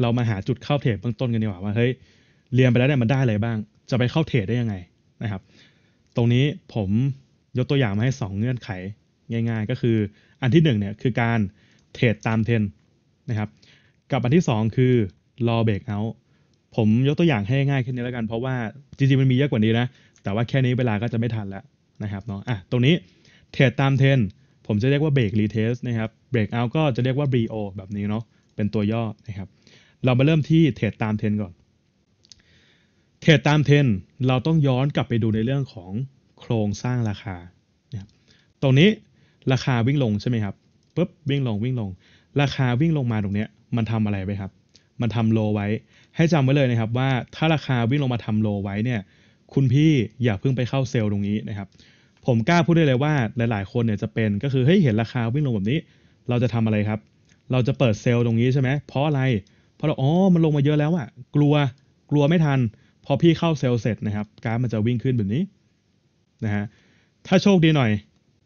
เรามาหาจุดเข้าเทรดเบื้องต้นกันดีกว่าว่าเฮ้ยเรียนไปแล้วเนี่ยมันได้อะไรบ้าง จะไปเข้าเทรดได้ยังไงนะครับ ตรงนี้ผมยกตัวอย่างมาให้ 2 เงื่อนไขง่ายๆก็คือ อันที่1เนี่ยคือการเทรดตามเทรนนะครับ กับอันที่ 2 คือรอเบรกเอาผมยกตัวอย่างให้ง่ายแค่นี้แล้วกันเพราะว่าจริงๆมันมีเยอะกว่านี้นะ แต่ว่าแค่นี้เวลาก็จะไม่ทันแล้วนะครับเนาะอ่ะตรงนี้เทรดตามเทรนผมจะเรียกว่าเบรกรีเทสนะครับเบรกเอาก็จะเรียกว่าบีโอแบบนี้เนาะเป็นตัวย่อนะครับเรามาเริ่มที่เทรดตามเทรนก่อน เทรดตามเทรนเราต้องย้อนกลับไปดูในเรื่องของโครงสร้างราคา ตรงนี้ราคาวิ่งลงใช่ไหมครับปุ๊บวิ่งลงวิ่งลง ราคาวิ่งลงมาตรงนี้มันทำอะไรไปครับ มันทำโลไว้ ให้จำไว้เลยนะครับว่าถ้าราคาวิ่งลงมาทำโลไว้เนี่ย คุณพี่อย่าเพิ่งไปเข้าเซลล์ตรงนี้นะครับ ผมกล้าพูดได้เลยว่าหลายๆคนเนี่ยจะเป็นก็คือเฮ้ยเห็นราคาวิ่งลงแบบนี้ เราจะทำอะไรครับ เราจะเปิดเซลล์ตรงนี้ใช่ไหมเพราะอะไรพอเราอ๋อ มันลงมาเยอะแล้วอะกลัว กลัวไม่ทัน พอพี่เข้าเซลล์เสร็จนะครับกราฟมันจะวิ่งขึ้นแบบนี้ นะฮะ ถ้าโชคดีหน่อย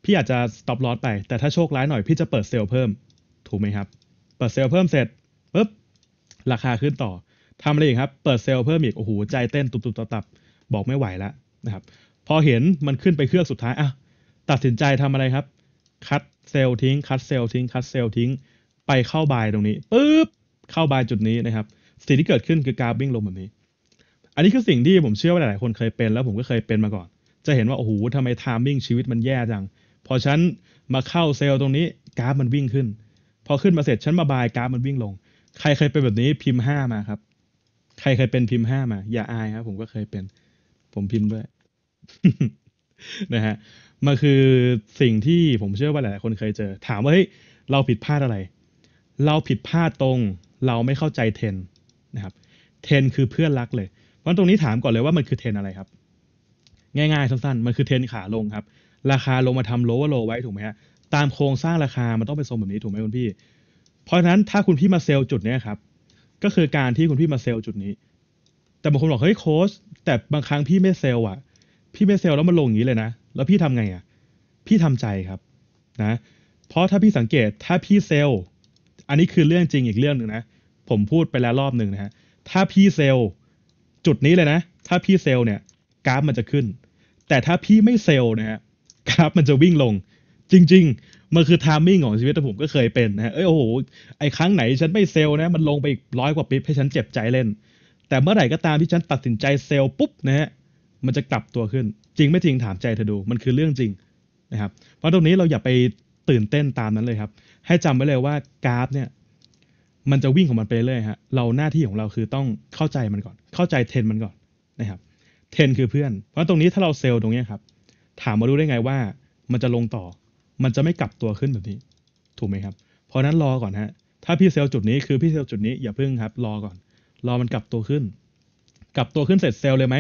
พี่อาจจะ stop loss ไป แต่ถ้าโชคร้ายหน่อย พี่จะเปิดเซลล์เพิ่ม ถูกไหมครับ เปิดเซลล์เพิ่มเสร็จปุ๊บราคาขึ้นต่อทำอะไรอีกครับ เปิดเซลล์เพิ่มอีก โอ้โห ใจเต้นตุบตุบตับบอกไม่ไหวแล้วนะครับ พอเห็นมันขึ้นไปเครื่องสุดท้ายอ่ะตัดสินใจทำอะไรครับคัดเซลล์ทิ้งคัดเซลล์ทิ้งคัดเซลล์ทิ้ง ไปเข้าบายตรงนี้ปุ๊บเข้าบายจุดนี้นะครับ สิ่งที่เกิดขึ้นคือกราฟวิ่งลงแบบนี้ อันนี้คือสิ่งที่ผมเชื่อว่าหลายๆคนเคยเป็นแล้วผมก็เคยเป็นมาก่อน จะเห็นว่า โอ้โหทำไมไทมิ่งชีวิตมันแย่จังพอฉันมาเข้าเซลล์ตรงนี้ กราฟมันวิ่งขึ้นพอขึ้นมาเสร็จฉันมาบายกราฟมันวิ่งลง ใครเคยเป็นแบบนี้พิมพ์ห้ามาครับ ใครเคยเป็นพิมพ์ห้ามา อย่าอาย ครับ ผมก็เคยเป็น ผมพิมพ์ด้วยนะฮะมันคือสิ่งที่ผมเชื่อว่าหลายๆคนเคยเจอถามว่าเฮ้ยเราผิดพลาดอะไร เราผิดพลาดตรงเราไม่เข้าใจเทนนะครับ เทนคือเพื่อนรักเลยเพราะตรงนี้ถามก่อนเลยว่ามันคือเทนอะไรครับ ง่ายๆสั้นๆมันคือเทนขาลงครับราคาลงมาทำโลว์โลไว้ถูกไหมฮะตามโครงสร้างราคามันต้องเป็นทรงแบบนี้ถูกไหมคุณพี่ เพราะฉะนั้นถ้าคุณพี่มาเซลจุดนี้ครับก็คือการที่คุณพี่มาเซลจุดนี้ แต่บางคนบอกเฮ้ยโค้ชแต่บางครั้งพี่ไม่เซลอ่ะ พี่ไม่เซลแล้วมันลงอย่างนี้เลยนะแล้วพี่ทำไงอ่ะพี่ทำใจครับนะเพราะถ้าพี่สังเกตถ้าพี่เซลอันนี้คือเรื่องจริงอีกเรื่องหนึ่งนะผมพูดไปแล้วรอบหนึ่งนะฮะ ถ้าพี่เซลล์จุดนี้เลยนะ ถ้าพี่เซลล์เนี่ยกราฟมันจะขึ้น แต่ถ้าพี่ไม่เซลล์นะฮะ กราฟมันจะวิ่งลง จริงๆมันคือทามมิ่งของชีวิตผมก็เคยเป็นนะฮะเอ้ยโอ้โห ไอ้ครั้งไหนฉันไม่เซลล์นะ มันลงไปอีกร้อยกว่าปีให้ฉันเจ็บใจเล่น แต่เมื่อไหร่ก็ตามที่ฉันตัดสินใจเซลล์ปุ๊บนะฮะ มันจะกลับตัวขึ้น จริงไม่จริงถามใจเธอดู มันคือเรื่องจริงนะครับ เพราะตรงนี้เราอย่าไปตื่นเต้นตามนั้นเลยครับ ให้จำไว้เลยว่ากราฟเนี่ยมันจะวิ่งของมันไปเรื่อยฮะเราหน้าที่ของเราคือต้องเข้าใจมันก่อน เข้าใจเทนมันก่อนนะครับ เทนคือเพื่อน เพราะตรงนี้ถ้าเราเซลล์ตรงนี้ครับ ถามมารู้ได้ไงว่า มันจะลงต่อ มันจะไม่กลับตัวขึ้นแบบนี้ ถูกไหมครับ เพราะนั้นรอก่อนฮะถ้าพี่เซลล์จุดนี้คือพี่เซลล์จุดนี้อย่าพึ่งครับรอก่อนรอมันกลับตัวขึ้นกลับตัวขึ้นเสร็จเซลล์เลยไหม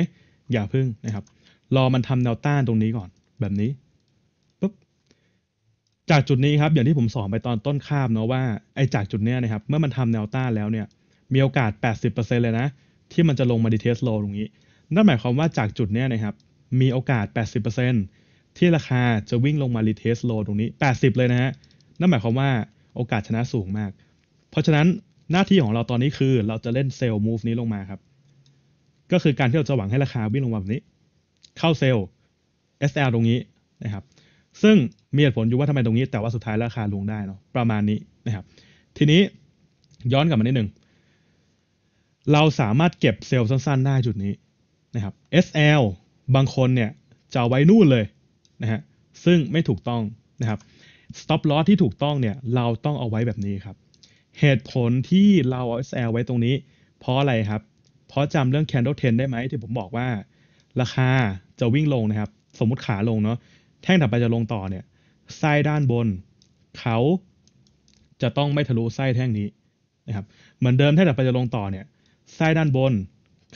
อย่าพึ่งนะครับรอมันทำแนวต้านตรงนี้ก่อนแบบนี้จากจุดนี้ครับอย่างที่ผมสอนไปตอนต้นคาบเนาะว่าไอ้จากจุดเนี้ยนะครับเมื่อมันทำแนวต้านแล้วเนี่ย มีโอกาส 80%เลยนะ ที่มันจะลงมาดีเทสโลตรงนี้นั่นหมายความว่าจากจุดเนี้ยนะครับ มีโอกาส 80%ที่ราคาจะวิ่งลงมารีเทสโลตรงนี้ 80 เลยนะฮะนั่นหมายความว่าโอกาสชนะสูงมาก เพราะฉะนั้นหน้าที่ของเราตอนนี้คือเราจะเล่นเซลล์มูฟนี้ลงมาครับ ก็คือการที่เราจะหวังให้ราคาวิ่งลงมาแบบนี้ เข้าเซลล์ SL ตรงนี้นะครับ ซึ่งมีเหตุผลอยู่ว่าทำไมตรงนี้แต่ว่าสุดท้ายราคาลงได้เนาะประมาณนี้นะครับ ทีนี้ย้อนกลับมานิดหนึ่ง เราสามารถเก็บเซลล์สั้น ๆ ได้จุดนี้นะครับ SL บางคนเนี่ยจะไว้นู่นเลยนะฮะซึ่งไม่ถูกต้องนะครับ stop loss ที่ถูกต้องเนี่ยเราต้องเอาไว้แบบนี้ครับเหตุผลที่เราเอา SL ไว้ตรงนี้ เพราะอะไรครับ เพราะจำเรื่อง candle t e n ได้ไหม ที่ผมบอกว่า ราคาจะวิ่งลงนะครับ สมมติขาลงเนาะแท่งถัดไปจะลงต่อเนี่ยไส้ด้านบนเขาจะต้องไม่ทะลุไส้แท่งนี้นะครับ เหมือนเดิม ถ้าเราดไปจะลงต่อเนี่ยไส้ด้านบน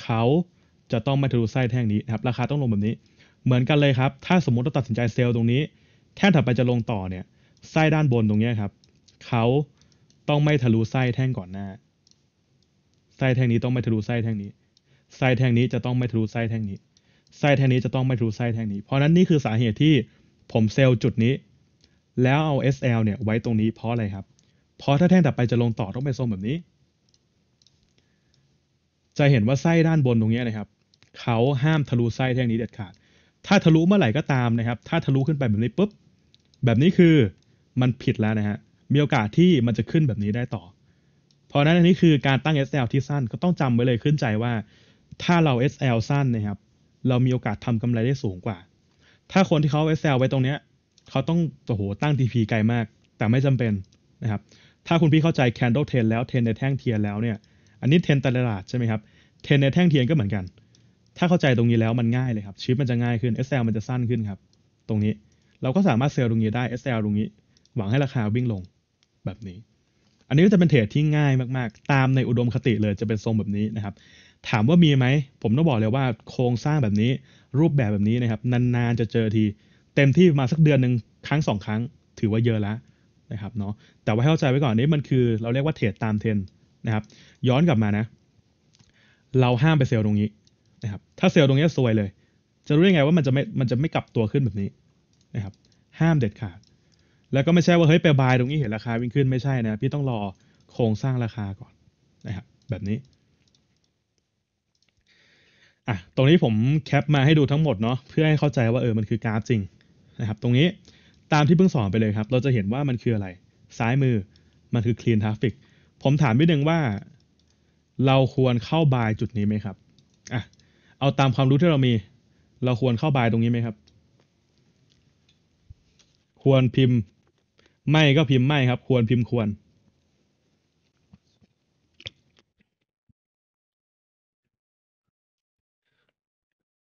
เขาจะต้องไม่ทะลุไส้แท่งนี้นะครับ ราคาต้องลงแบบนี้ เหมือนกันเลยครับ ถ้าสมมติเราตัดสินใจเซลล์ตรงนี้ แท่งถัดไปจะลงต่อเนี่ยไส้ด้านบนตรงนี้ครับเขาต้องไม่ทะลุไส้แท่งก่อนหน้า ไส้แท่งนี้ต้องไม่ทะลุไส้แท่งนี้ ไส้แท่งนี้จะต้องไม่ทะลุไส้แท่งนี้ ไส้แท่งนี้จะต้องไม่ทะลุไส้แท่งนี้ เพราะนั้นนี่คือสาเหตุที่ผมเซลล์จุดนี้แล้วเอา SL เนี่ยไว้ตรงนี้เพราะอะไรครับ เพราะถ้าแท่งตัดไปจะลงต่อต้องไปทรงแบบนี้ จะเห็นว่าไส้ด้านบนตรงนี้นะครับ เขาห้ามทะลุไส้แท่งนี้เด็ดขาด ถ้าทะลุเมื่อไหร่ก็ตามนะครับ ถ้าทะลุขึ้นไปแบบนี้ปุ๊บ แบบนี้คือมันผิดแล้วนะฮะ มีโอกาสที่มันจะขึ้นแบบนี้ได้ต่อ เพราะนั้นอันนี้คือการตั้ง SL ที่สั้นก็ต้องจำไว้เลยขึ้นใจว่า ถ้าเรา SL สั้นนะครับ เรามีโอกาสทำกำไรได้สูงกว่า ถ้าคนที่เขา SL ไว้ตรงเนี้ยเขาต้องโอ้โหตั้ง TP ไกลมากแต่ไม่จำเป็นนะครับถ้าคุณพี่เข้าใจ candle t e n แล้ว t e n ในแท่งเทียนแล้วเนี่ย อันนี้ t e n ตลาดใช่ไหมครับ t e n ในแท่งเทียนก็เหมือนกัน ถ้าเข้าใจตรงนี้แล้วมันง่ายเลยครับ ชิปมันจะง่ายขึ้น SL มันจะสั้นขึ้นครับ ตรงนี้เราก็สามารถเซลล์ตรงนี้ได้ SL ตรงนี้ หวังให้ราคาวิ่งลงแบบนี้ อันนี้ก็จะเป็นเทรดที่ง่ายมาก ๆ ตามในอุดมคติเลยจะเป็นทรงแบบนี้นะครับถามว่ามีไหมผมต้องบอกเลยว่าโครงสร้างแบบนี้รูปแบบแบบนี้นะครับนานๆจะเจอทีเต็มที่มาสักเดือนหนึ่งครั้งสองครั้ง ถือว่าเยอะแล้วนะครับเนาะแต่ว่าให้เข้าใจไว้ก่อนนี้มันคือเราเรียกว่าเทรดตามเทรนนะครับ ย้อนกลับมานะ เราห้ามไปเซลล์ตรงนี้นะครับถ้าเซลล์ตรงนี้ซวยเลย จะรู้ยังไงว่ามันจะไม่มันจะไม่กลับตัวขึ้นแบบนี้นะครับห้ามเด็ดขาดแล้วก็ไม่ใช่ว่าเฮ้ยไปบายตรงนี้เห็นราคาวิ่งขึ้นไม่ใช่นะพี่ต้องรอโครงสร้างราคาก่อนนะครับแบบนี้อ่ะตรงนี้ผมแคปมาให้ดูทั้งหมดเนาะเพื่อให้เข้าใจว่าเออมันคือกราฟจริงนะครับตรงนี้ตามที่เพิ่งสอนไปเลยครับ เราจะเห็นว่ามันคืออะไร ซ้ายมือมันคือ clean traffic ผมถามนิดนึงว่าเราควรเข้าบายจุดนี้ไหมครับอ่ะเอาตามความรู้ที่เรามี เราควรเข้าบายตรงนี้ไหมครับ ควรพิมพ์ ไม่ก็พิมพ์ไม่ครับ ควรพิมพ์ควร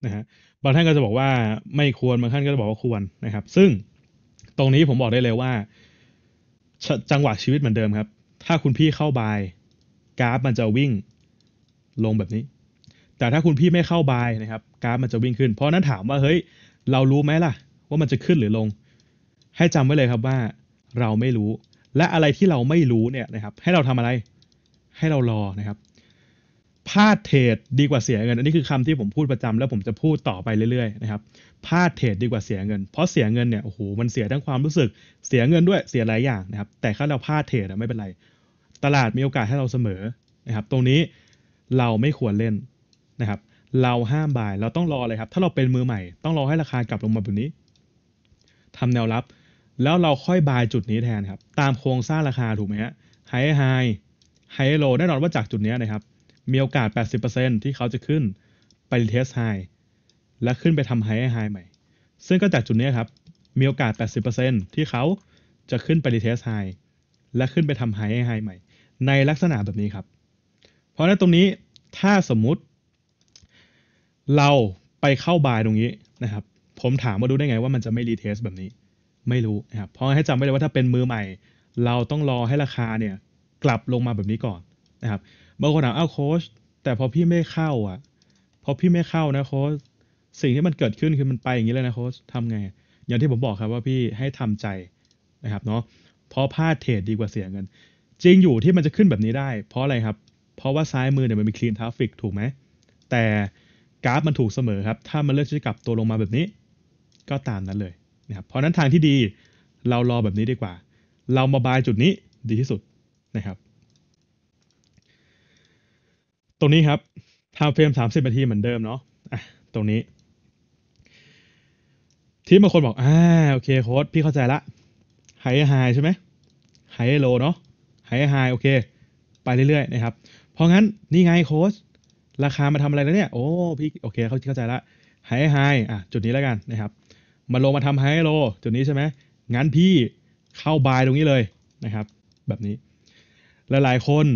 นะฮะบางท่านก็จะบอกว่า ไม่ควรบางท่านก็จะบอกว่าควรนะครับ ซึ่งตรงนี้ผมบอกได้เลยว่า จังหวะชีวิตเหมือนเดิมครับ ถ้าคุณพี่เข้าบายกราฟมันจะวิ่ง ลงแบบนี้ แต่ถ้าคุณพี่ไม่เข้าบายนะครับ กราฟมันจะวิ่งขึ้น เพราะนั้นถามว่าเฮ้ยเรารู้ไหมล่ะ ว่ามันจะขึ้นหรือลง ให้จำไว้เลยครับว่าเราไม่รู้ และอะไรที่เราไม่รู้เนี่ยนะครับ ให้เราทำอะไร ให้เรารอนะครับพลาดเทรดดีกว่าเสียเงิน อันนี้คือคำที่ผมพูดประจำ แล้วผมจะพูดต่อไปเรื่อยๆนะครับ พลาดเทรดดีกว่าเสียเงิน เพราะเสียเงินเนี่ยโอ้โหมันเสียทั้งความรู้สึก เสียเงินด้วยเสียหลายอย่างนะครับ แต่ถ้าเราพลาดเทรดไม่เป็นไร ตลาดมีโอกาสให้เราเสมอนะครับ ตรงนี้เราไม่ควรเล่นนะครับ เราห้ามบ่ายเราต้องรออะไรครับ ถ้าเราเป็นมือใหม่ ต้องรอให้ราคากลับลงมาแบบนี้ ทำแนวรับ แล้วเราค่อยบายจุดนี้แทนครับ ตามโครงสร้างราคาถูกไหมฮะ ไฮไฮไฮโลแน่นอนว่าจากจุดนี้นะครับมีโอกาส 80%ที่เขาจะขึ้นไปเทสไฮ และขึ้นไปทำไฮไฮใหม่ ซึ่งก็จากจุดนี้ครับ มีโอกาส 80%ที่เขาจะขึ้นไปรเทสไฮ และขึ้นไปทำไฮไฮใหม่ ในลักษณะแบบนี้ครับ เพราะะนตรงนี้ ถ้าสมมุติ เราไปเข้าบายตรงนี้นะครับ ผมถามว่าดูได้ไงว่า มันจะไม่รีเทสแบบนี้ ไม่รู้นะครับเพราะให้จำไว้เลยว่าถ้าเป็นมือใหม่ เราต้องรอให้ราคาเนี่ย กลับลงมาแบบนี้ก่อนนะครับบางคนถามอ้าวโค้ช แต่พอพี่ไม่เข้าอ่ะพอพี่ไม่เข้านะโค้ชสิ่งที่มันเกิดขึ้นคือมันไปอย่างนี้เลยนะโค้ชทำไง อย่างที่ผมบอกครับว่าพี่ให้ทำใจนะครับเนาะเพราะพลาดเทรดดีกว่าเสียเงิน จริงอยู่ที่มันจะขึ้นแบบนี้ได้ เพราะอะไรครับเพราะว่าซ้ายมือเนี่ยมันมีคลีนทราฟิกถูกไหม แต่กราฟมันถูกเสมอครับ ถ้ามันเลือกที่จะกลับตัวลงมาแบบนี้ ก็ตามนั้นเลยนะครับเพราะนั้นทางที่ดี เรารอแบบนี้ดีกว่า เรามาบายจุดนี้ดีที่สุดนะครับตรงนี้ครับทำเฟรมสามสิบนาทีเหมือนเดิมเนาะอะตรงนี้ ที่บางคนบอกอ่าโอเคโค้ดพี่เข้าใจละไฮไฮใช่ไหมไฮโลเนาะไฮไฮโอเคไปเรื่อยๆนะครับเพราะงั้นนี่ไงโค้ดราคามาทำอะไรแล้วเนี่ยโอ้พี่โอเคเขาเข้าใจละไฮไฮอ่ะจุดนี้แล้วกันนะครับมาลงมาทำไฮโลจุดนี้ใช่ไหมงั้นพี่เข้าบายตรงนี้เลยนะครับ แบบนี้ หลายๆคน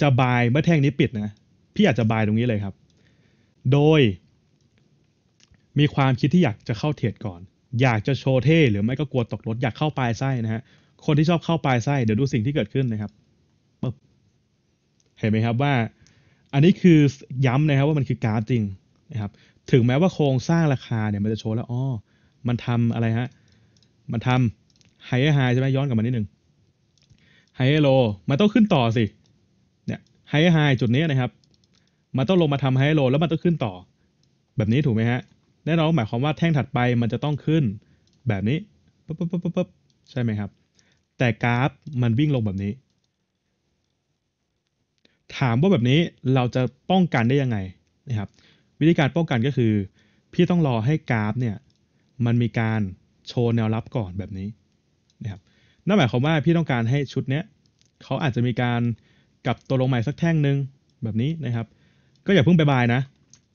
จะบายเมื่อแท่งนี้ปิดนะพี่อยากจะบายตรงนี้เลยครับ โดย มีความคิดที่อยากจะเข้าเทรดก่อน อยากจะโชว์เท่หรือไม่ก็กลัวตกรถอยากเข้าปลายไส้นะฮะ คนที่ชอบเข้าปลายไส้เดี๋ยวดูสิ่งที่เกิดขึ้นนะครับ เห็นไหมครับว่า อันนี้คือย้ำนะครับ ว่ามันคือการจริงนะครับ ถึงแม้ว่าโครงสร้างราคาเนี่ยมันจะโชว์แล้วอ๋อมันทำอะไรฮะ มันทำไฮไฮใช่ไหมย้อนกลับมานิดหนึ่งไฮโล มันต้องขึ้นต่อสิ เนี่ยไฮไฮจุดนี้นะครับมันต้องลงมาทำไฮโลแล้วมันต้องขึ้นต่อ แบบนี้ถูกไหมฮะแน่นอนหมายความว่าแท่งถัดไปมันจะต้องขึ้นแบบนี้ปุ๊บปุ๊บปุ๊บปุ๊บใช่ไหมครับ แต่กราฟมันวิ่งลงแบบนี้ ถามว่าแบบนี้เราจะป้องกันได้ยังไงนะครับ วิธีการป้องกันก็คือ พี่ต้องรอให้กราฟเนี่ย มันมีการโชว์แนวรับก่อนแบบนี้นะครับนั่นหมายความว่าพี่ต้องการให้ชุดเนี้ยเขาอาจจะมีการกลับตัวลงใหม่สักแท่งหนึ่งแบบนี้นะครับก็อย่าเพิ่งไปบายนะ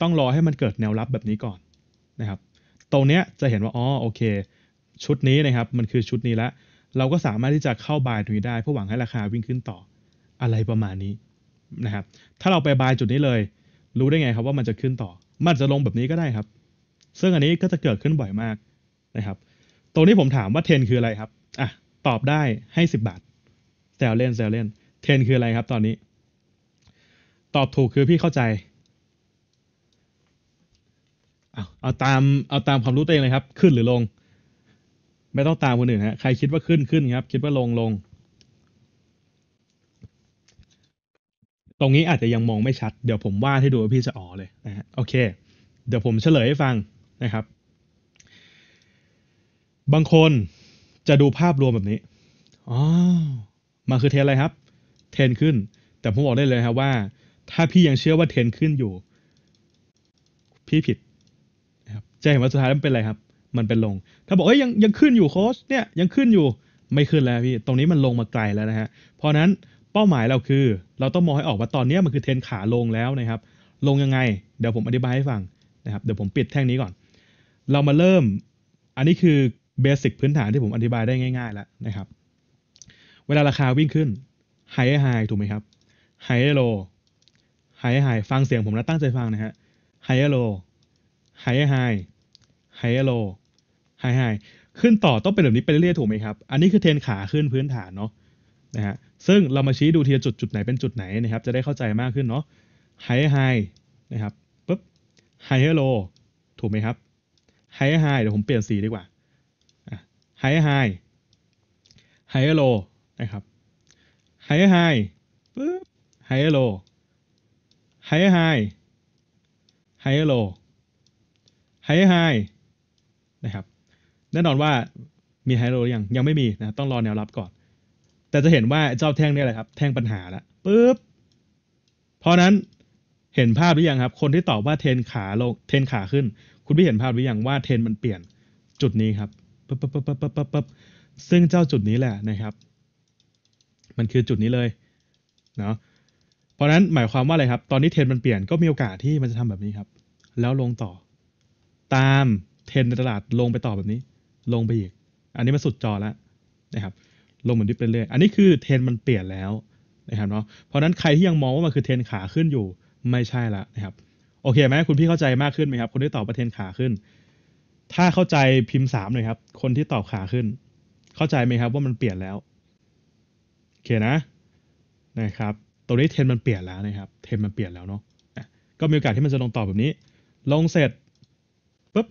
ต้องรอให้มันเกิดแนวรับแบบนี้ก่อนนะครับ ตรงเนี้ยจะเห็นว่า อ๋อ โอเค ชุดนี้นะครับ มันคือชุดนี้ละเราก็สามารถที่จะเข้าบายตรงนี้ได้เพื่อหวังให้ราคาวิ่งขึ้นต่ออะไรประมาณนี้นะครับ ถ้าเราไปบายจุดนี้เลย รู้ได้ไงครับว่ามันจะขึ้นต่อ มันจะลงแบบนี้ก็ได้ครับ ซึ่งอันนี้ก็จะเกิดขึ้นบ่อยมากนะครับ ตรงนี้ผมถามว่าเทน คืออะไรครับอ่ะตอบได้ให้ 10บาท แซวเล่น แซวเล่น เทน คืออะไรครับตอนนี้ตอบถูกคือพี่เข้าใจเอาเอาตามเอาตามความรู้ตัวเองเลยครับ ขึ้นหรือลง ไม่ต้องตามคนอื่นฮะใครคิดว่าขึ้น ขึ้นครับ คิดว่าลงลง ตรงนี้อาจจะยังมองไม่ชัด เดี๋ยวผมวาดให้ดูว่าพี่จะอ๋อเลยนะฮะ โอเค เดี๋ยวผมเฉลยให้ฟังนะครับ บางคนจะดูภาพรวมแบบนี้อ๋อมาคือเทนอะไรครับ เทนขึ้น แต่ผมบอกได้เลยครับว่าถ้าพี่ยังเชื่อว่าเทรนขึ้นอยู่ พี่ผิดนะครับจะเห็นว่าสุดท้ายมันเป็นอะไรครับ มันเป็นลง ถ้าบอกเอ้ยยังยังขึ้นอยู่โค้ชเนี่ยยังขึ้นอยู่ ไม่ขึ้นแล้วพี่ ตรงนี้มันลงมาไกลแล้วนะฮะเพราะนั้น เป้าหมายเราคือ เราต้องมองให้ออกว่าตอนนี้มันคือเทรนขาลงแล้วนะครับ ลงยังไง เดี๋ยวผมอธิบายให้ฟังนะครับ เดี๋ยวผมปิดแท่งนี้ก่อน เรามาเริ่ม อันนี้คือเบสิกพื้นฐานที่ผมอธิบายได้ง่าย ๆ แล้วนะครับ เวลาราคาวิ่งขึ้น ไฮไฮถูกไหมครับ ไฮโลไฮไฮฟังเสียงผมแล้วตั้งใจฟังนะฮะ ไฮอโล ไฮไฮไฮอโล ไฮไฮขึ้นต่อต้องเป็นแบบนี้ไปเรื่อยๆถูกไหมครับ อันนี้คือเทนขาขึ้นพื้นฐานเนาะนะฮะ ซึ่งเรามาชี้ดูทีละจุดจุดไหนเป็นจุดไหนนะครับ จะได้เข้าใจมากขึ้นเนาะ ไฮไฮนะครับปุ๊บ ไฮเโล ถูกไหมครับ ไฮไฮเดี๋ยวผมเปลี่ยนสีดีกว่าไฮไฮไฮเฮโล นะครับ ไฮไฮปุ๊บ ไฮเโล higher high h i h e r l o h i h i นะครับ แน่นอนว่ามี h i โ h e r l o ยัง ยังไม่มีนะ ต้องรอแนวรับก่อน แต่จะเห็นว่าเจ้าแท่งนี่แหละครับ แท่งปัญหาละปุ๊บเพราะนั้น เห็นภาพหรือยังครับ คนที่ตอบว่าเทนขาลง เทนขาขึ้น คุณไม่เห็นภาพหรือยังว่าเทนมันเปลี่ยนจุดนี้ครับปุ๊บปุ๊บปุ๊บปุ๊บปุ๊บปุ๊บซึ่งเจ้าจุดนี้แหละนะครับ มันคือจุดนี้เลย เนาะเพราะนั้นหมายความว่าอะไรครับ ตอนนี้เทรนมันเปลี่ยนก็มีโอกาสที่มันจะทำแบบนี้ครับ แล้วลงต่อ ตามเทรนในตลาดลงไปต่อแบบนี้ ลงไปอีก อันนี้มาสุดจอแล้ว นะครับ ลงเหมือนดิฟเรื่อย อันนี้คือเทรนมันเปลี่ยนแล้วนะครับเนาะ เพราะนั้นใครที่ยังมองว่ามันคือเทรนขาขึ้นอยู่ไม่ใช่ละนะครับ โอเคไหมคุณพี่เข้าใจมากขึ้นไหมครับคนที่ตอบประเทนขาขึ้น ถ้าเข้าใจพิมพ์สามหน่อยครับ คนที่ตอบขาขึ้น เข้าใจไหมครับ ว่ามันเปลี่ยนแล้ว โอเคนะ นะครับตัวนี้เทรนมันเปลี่ยนแล้วนะครับ เทรนมันเปลี่ยนแล้วเนาะก็มีโอกาสที่มันจะลงต่อแบบนี้ ลงเสร็จปุ๊บ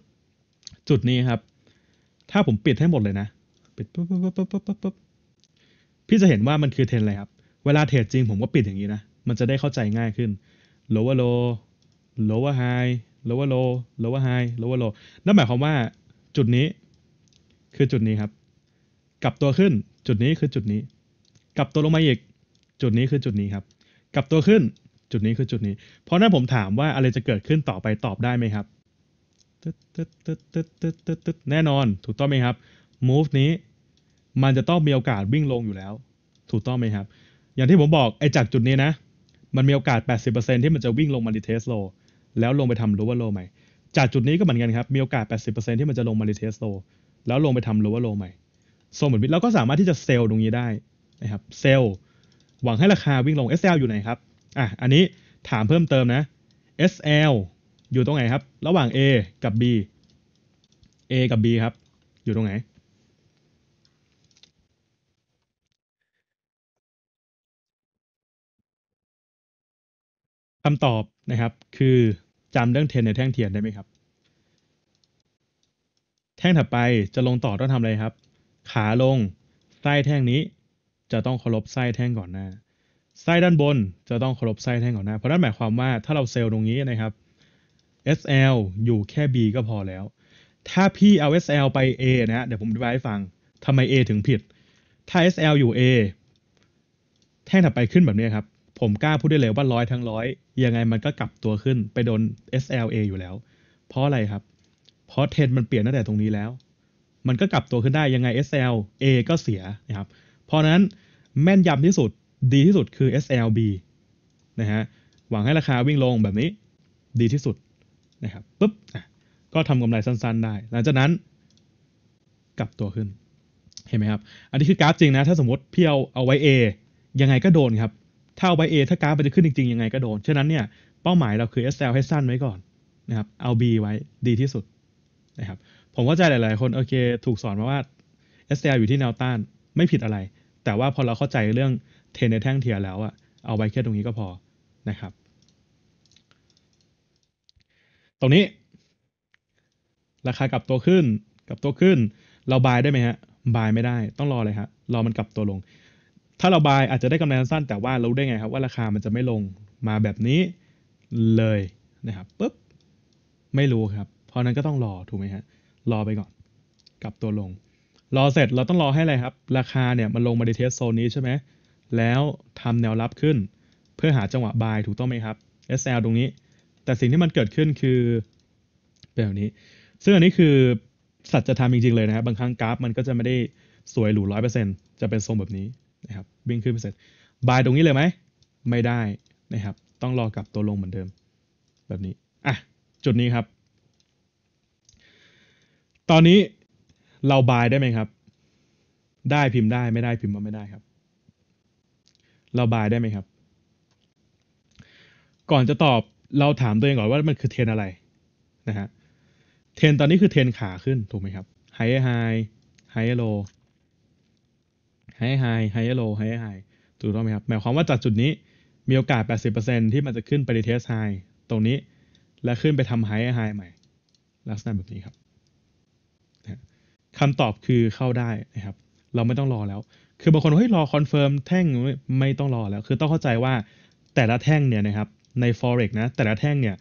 จุดนี้ครับ ถ้าผมปิดให้หมดเลยนะ ปิดปุ๊บปุ๊บปุ๊บปุ๊บปุ๊บปุ๊บพี่จะเห็นว่ามันคือเทรนอะไรครับ เวลาเทรดจริงผมก็ปิดอย่างนี้นะ มันจะได้เข้าใจง่ายขึ้น lower low lower high lower low lower high lower low นั่นหมายความว่าจุดนี้ คือจุดนี้ครับ กลับตัวขึ้นจุดนี้คือจุดนี้ กลับตัวลงมาอีกจุดนี้คือจุดนี้ครับ กลับตัวขึ้น จุดนี้คือจุดนี้ เพราะนั้นผมถามว่าอะไรจะเกิดขึ้นต่อไปตอบได้ไหมครับแน่นอน ถูกต้องไหมครับ move นี้ มันจะต้องมีโอกาสวิ่งลงอยู่แล้ว ถูกต้องไหมครับ อย่างที่ผมบอกไอ้จากจุดนี้นะ มันมีโอกาส 80%ที่มันจะวิ่งลงมาดิเทสโล แล้วลงไปทำ lower low ใหม่ จากจุดนี้ก็เหมือนกันครับ มีโอกาส 80%ที่มันจะลงมาดิเทสโล แล้วลงไปทำ lower low ใหม่โซเหมือนบิดเราก็สามารถที่จะเซลล์ตรงนี้ได้ นะครับเซลล์หวังให้ราคาวิ่งลง SL อยู่ไหนครับ อ่ะ อันนี้ถามเพิ่มเติมนะ SL อยู่ตรงไหนครับ ระหว่าง A กับ B A กับ B ครับ อยู่ตรงไหน คำตอบนะครับ คือจำเรื่องเทนในแท่งเทียนได้ไหมครับ แท่งถัดไปจะลงต่อต้องทำอะไรครับ ขาลงใต้แท่งนี้จะต้องเคารพไส้แท่งก่อนหน้าไส้ด้านบนจะต้องเคารพไส้แท่งก่อนหน้าเพราะนั่นหมายความว่าถ้าเราเซลล์ตรงนี้นะครับ SL อยู่แค่ B ก็พอแล้ว ถ้าพี่เอา SL ไป A นะฮะ เดี๋ยวผมอธิบายให้ฟัง ทำไม A ถึงผิด ถ้า SL อยู่ A แท่งถัดไปขึ้นแบบนี้ครับ ผมกล้าพูดได้เลยว่าร้อยทั้งร้อย ยังไงมันก็กลับตัวขึ้นไปโดน SLA อยู่แล้ว เพราะอะไรครับ เพราะเทรนมันเปลี่ยนตั้งแต่ตรงนี้แล้ว มันก็กลับตัวขึ้นได้ยังไง SLA ก็เสียนะครับเพราะนั้นแม่นยำที่สุดดีที่สุดคือ SLB นะฮะหวังให้ราคาวิ่งลงแบบนี้ ดีที่สุดนะครับปุ๊บก็ทำกำไรสั้นๆ ได้ หลังจากนั้น กลับตัวขึ้นเห็นไหมครับ อันนี้คือกราฟจริงนะ ถ้าสมมติพี่เอาเอาไว้ A ยังไงก็โดนครับ ถ้าเอาไว้ A ถ้ากราฟมันจะขึ้นจริงๆยังไงก็โดนฉะนั้นเนี่ยเป้าหมายเราคือ SL ให้สั้นไว้ก่อนนะครับเอา B ไว้ดีที่สุดนะครับผมเข้าใจหลายๆคนโอเคถูกสอนมาว่า SL อยู่ที่แนวต้านไม่ผิดอะไรแต่ว่าพอเราเข้าใจเรื่องเทนในแท่งเทียแล้วอะเอาไว้แค่ตรงนี้ก็พอนะครับ ตรงนี้ ราคากลับตัวขึ้น กลับตัวขึ้น เราบายได้ไหมฮะ บายไม่ได้ ต้องรอเลยฮะรอมันกลับตัวลง ถ้าเราบายอาจจะได้กำไรสั้นแต่ว่าเราได้ไงครับว่าราคามันจะไม่ลงมาแบบนี้เลยนะครับปุ๊บ ไม่รู้ครับ เพราะนั้นก็ต้องรอถูกไหมฮะ รอไปก่อน กลับตัวลงรอเสร็จ เราต้องรอให้อะไรครับ ราคาเนี่ย มันลงมาในเทสโซนนี้ใช่ไหม แล้วทำแนวรับขึ้น เพื่อหาจังหวะบายถูกต้องไหมครับ SL ตรงนี้ แต่สิ่งที่มันเกิดขึ้นคือ แบบนี้ ซึ่งอันนี้คือสัจธรรมจริงๆเลยนะครับ บางครั้งกราฟมันก็จะไม่ได้สวยหรูร้อยเปอร์เซ็นต์จะเป็นทรงแบบนี้นะครับวิ่งขึ้นไปเสร็จบายตรงนี้เลยไหม ไม่ได้นะครับต้องรอกลับตัวลงเหมือนเดิมแบบนี้อ่ะจุดนี้ครับ ตอนนี้เราบายได้ไหมครับ ได้พิมพ์ได้ไม่ได้พิมพ์ว่าไม่ได้ครับ เราบายได้ไหมครับ ก่อนจะตอบเราถามตัวเองก่อนว่ามันคือเทรนอะไรนะฮะ เทรนตอนนี้คือเทรนขาขึ้นถูกไหมครับ ไฮไฮไฮโล ไฮไฮไฮโล ไฮไฮถูกต้องไหมครับ หมายความว่าจากจุดนี้มีโอกาส 80%ที่มันจะขึ้นไปในเทสไฮตรงนี้ และขึ้นไปทำไฮไฮใหม่ ลักษณะแบบนี้ครับคำตอบคือเข้าได้นะครับ เราไม่ต้องรอแล้วคือบางคนเฮ้ยรอคอนเฟิร์มแท่งไม่ต้องรอแล้วคือต้องเข้าใจว่าแต่ละแท่งเนี่ยนะครับใน forex นะแต่ละแท่งเนี่ย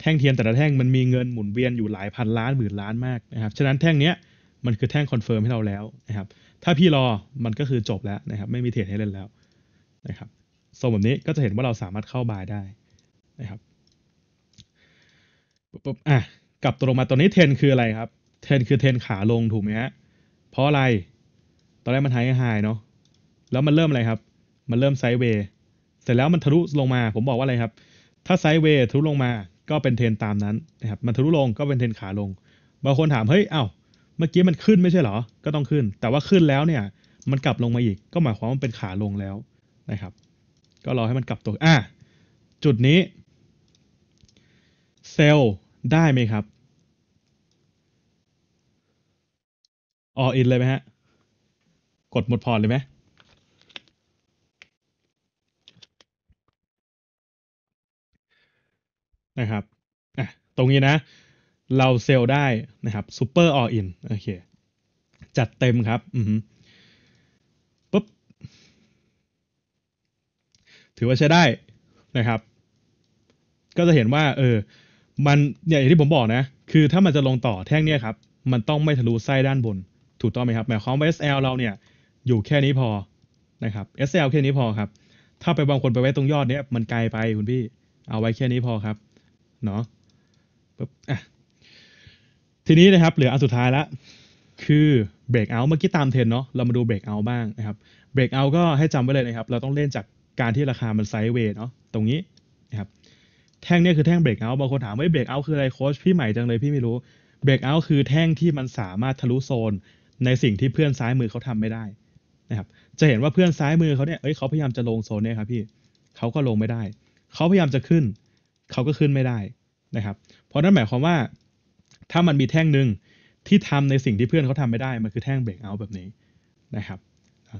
แท่งเทียนแต่ละแท่งมันมีเงินหมุนเวียนอยู่หลายพันล้านหมื่นล้านมากนะครับฉะนั้นแท่งเนี้ยมันคือแท่งคอนเฟิร์มให้เราแล้วนะครับถ้าพี่รอมันก็คือจบแล้วนะครับ ไม่มีเทรดให้เล่นแล้วนะครับโซนแบบนี้ก็จะเห็นว่าเราสามารถเข้าบายได้นะครับปุ๊บอ่ะกลับตัวลงมาตัวนี้เทนคืออะไรครับเทนคือเทนขาลงถูกไหมฮะ เพราะอะไร ตอนแรกมันไฮไฮเนาะ แล้วมันเริ่มอะไรครับ มันเริ่มไซด์เวย์ เสร็จแล้วมันทะลุลงมา ผมบอกว่าอะไรครับ ถ้าไซด์เวย์ทะลุลงมา ก็เป็นเทนตามนั้นนะครับ มันทะลุลงก็เป็นเทนขาลง บางคนถาม เฮ้ย เอา้า เมื่อกี้มันขึ้นไม่ใช่เหรอ ก็ต้องขึ้น แต่ว่าขึ้นแล้วเนี่ย มันกลับลงมาอีก ก็หมายความว่ามันเป็นขาลงแล้วนะครับ ก็รอให้มันกลับตัวอ่ะจุดนี้ เซลล์ได้ไหมครับออินเลยไหมฮะ กดหมดพอร์ตเลยไหมนะครับอ่ะตรงนี้นะ เราเซลได้นะครับซูเปอร์ออินโอเค จัดเต็มครับอืมปุ๊บถือว่าใช้ได้นะครับ ก็จะเห็นว่าเออมัน อย่างที่ผมบอกนะ คือถ้ามันจะลงต่อแท่งเนี้ยครับ มันต้องไม่ทะลุไส้ด้านบนถูกต้องไหมครับ หมายความว่า SL เราเนี่ย อยู่แค่นี้พอนะครับ SL แค่นี้พอครับ ถ้าไปบางคนไปไว้ตรงยอดเนี้ยมันไกลไปคุณพี่ เอาไว้แค่นี้พอครับ เนาะปุ๊บ อ่ะ ทีนี้นะครับ เหลืออันสุดท้ายละคือเบรกเอาเมื่อกี้ตามเทรนเนาะ เรามาดูเบรกเอาบ้างนะครับ เบรกเอาก็ให้จำไว้เลยนะครับ เราต้องเล่นจากการที่ราคามันไซด์เวย์เนาะตรงนี้นะครับ แท่งนี้คือแท่งเบรกเอาบางคนถามว่าเบรกเอาคืออะไรโค้ชพี่ใหม่จังเลยพี่ไม่รู้ เบรกเอาคือแท่งที่มันสามารถทะลุโซนในสิ่งที่เพื่อนซ้ายมือเขาทำไม่ได้นะครับจะเห็นว่าเพื่อนซ้ายมือเขาเนี่ยเอ้ยเขาพยายามจะลงโซนเนี่ยครับพี่เขาก็ลงไม่ได้ เขาพยายามจะขึ้น เขาก็ขึ้นไม่ได้นะครับ เพราะนั่นหมายความว่า ถ้ามันมีแท่งหนึ่งที่ทำในสิ่งที่เพื่อนเขาทำไม่ได้ มันคือแท่งเบรกเอาแบบนี้นะครับ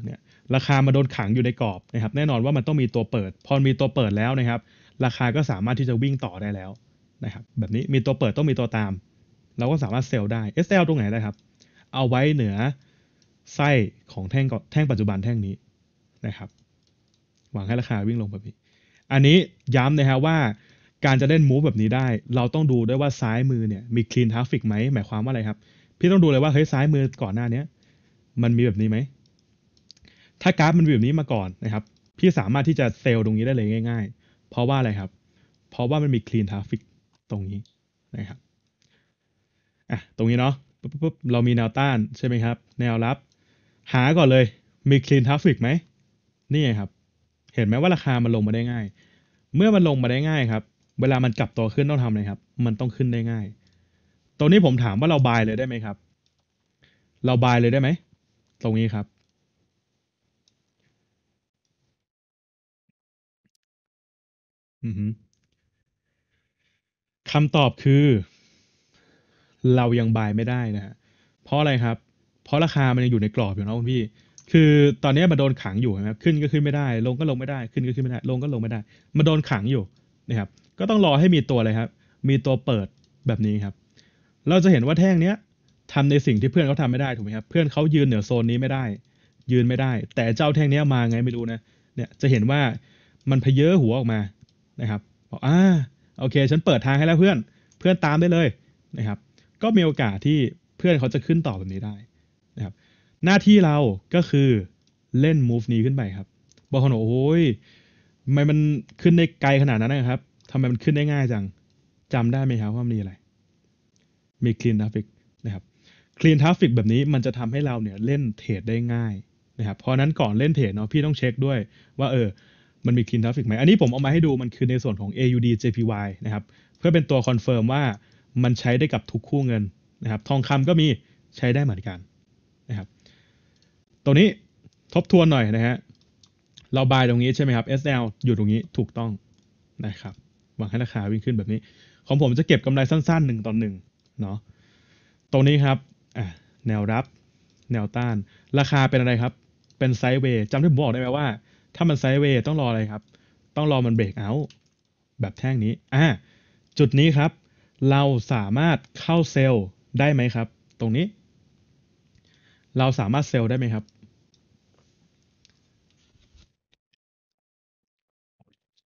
เนี่ยราคามาโดนขังอยู่ในกรอบนะครับ แน่นอนว่ามันต้องมีตัวเปิด พอมีตัวเปิดแล้วนะครับ ราคาก็สามารถที่จะวิ่งต่อได้แล้วนะครับ แบบนี้มีตัวเปิดต้องมีตัวตาม เราก็สามารถเซลล์ได้ SL ตรงไหนได้ครับเอาไว้เหนือไส้ของแท่งแท่งปัจจุบันแท่งนี้นะครับ หวังให้ราคาวิ่งลงแบบนี้ อันนี้ย้ำนะฮะว่า การจะเล่นมูฟแบบนี้ได้ เราต้องดูด้วยว่าซ้ายมือเนี่ยมีคลีนทราฟิกไหมหมายความว่าอะไรครับ พี่ต้องดูเลยว่าเฮ้ยซ้ายมือก่อนหน้านี้มันมีแบบนี้ไหมถ้ากราฟมันมีแบบนี้มาก่อนนะครับพี่สามารถที่จะเซลล์ตรงนี้ได้เลยง่าย ๆ เพราะว่าอะไรครับ เพราะว่ามันมีคลีนทราฟิกตรงนี้นะครับอ่ะตรงนี้เนาะปุ๊บปบเรามีแนวต้าน ใช่ไหมครับ แนวรับ หาก่อนเลยมีคลีนทราฟิกไหมนี่ครับ เห็นไหมว่าราคามันลงมาได้ง่าย เมื่อมันลงมาได้ง่ายครับ เวลามันกลับตัวขึ้นต้องทำอะไรครับมันต้องขึ้นได้ง่ายตรงนี้ผมถามว่าเราบายเลยได้ไหมครับ เราบายเลยได้ไหมตรงนี้ครับอือคำตอบคือเรายังบายไม่ได้นะฮะ เพราะอะไรครับ เพราะราคา มันยังอยู่ในกรอบ อยู่นะคุณพี่ คือ ตอนนี้มันโดนขังอยู่นะครับ ขึ้นก็ขึ้นไม่ได้ ลงก็ลงไม่ได้ ขึ้นก็ขึ้นไม่ได้ ลงก็ลงไม่ได้ มันโดนขังอยู่นะครับ ก็ต้องรอให้มีตัวอะไรครับ มีตัวเปิดแบบนี้ครับ เราจะเห็นว่าแท่งเนี้ยทำในสิ่งที่เพื่อนเขาทำไม่ได้ถูกไหมครับ เพื่อนเขายืนเหนือโซนนี้ไม่ได้ ยืนไม่ได้ แต่เจ้าแท่งเนี้ยมาไงไม่รู้นะ เนี่ย จะเห็นว่ามันพเยอะหัวออกมา นะครับบอกอ่าโอเค ฉันเปิดทางให้แล้วเพื่อนเพื่อนตามได้เลยนะครับก็มีโอกาสที่เพื่อนเขาจะขึ้นต่อแบบนี้ได้นะครับ หน้าที่เราก็คือเล่น move นี้ขึ้นไปครับบางคนโอ้ยทำไมมันขึ้นได้ไกลขนาดนั้นนะครับทำไมมันขึ้นได้ง่ายจังจำได้ไหมครับว่ามีอะไรมี clean traffic นะครับ clean traffic แบบนี้มันจะทำให้เราเนี่ยเล่นเทรดได้ง่ายนะครับเพราะนั้นก่อนเล่นเทรดเนาะพี่ต้องเช็คด้วยว่าเออ มันมี clean traffic ไหม อันนี้ผมเอามาให้ดูมันคือในส่วนของ AUD JPY นะครับ เพื่อเป็นตัวคอนเฟิร์มว่ามันใช้ได้กับทุกคู่เงินนะครับ ทองคำก็มีใช้ได้เหมือนกันนะครับตรงนี้ทบทวนหน่อยนะฮะเราบายตรงนี้ใช่ไหมครับ SL อยู่ตรงนี้ถูกต้องนะครับ หวังให้ราคาวิ่งขึ้นแบบนี้ ของผมจะเก็บกำไรสั้นๆหนึ่งต่อหนึ่งเนาะตรงนี้ครับแนวรับแนวต้าน ราคาเป็นอะไรครับ เป็นไซด์เวย์จำที่ผมบอกได้ไหมว่า ถ้ามันไซด์เวย์ต้องรออะไรครับ ต้องรอมันเบรกเอา แบบแท่งนี้อ่าจุดนี้ครับเราสามารถเข้าเซลล์ได้ไหมครับ ตรงนี้ เราสามารถเซลล์ได้ไหมครับ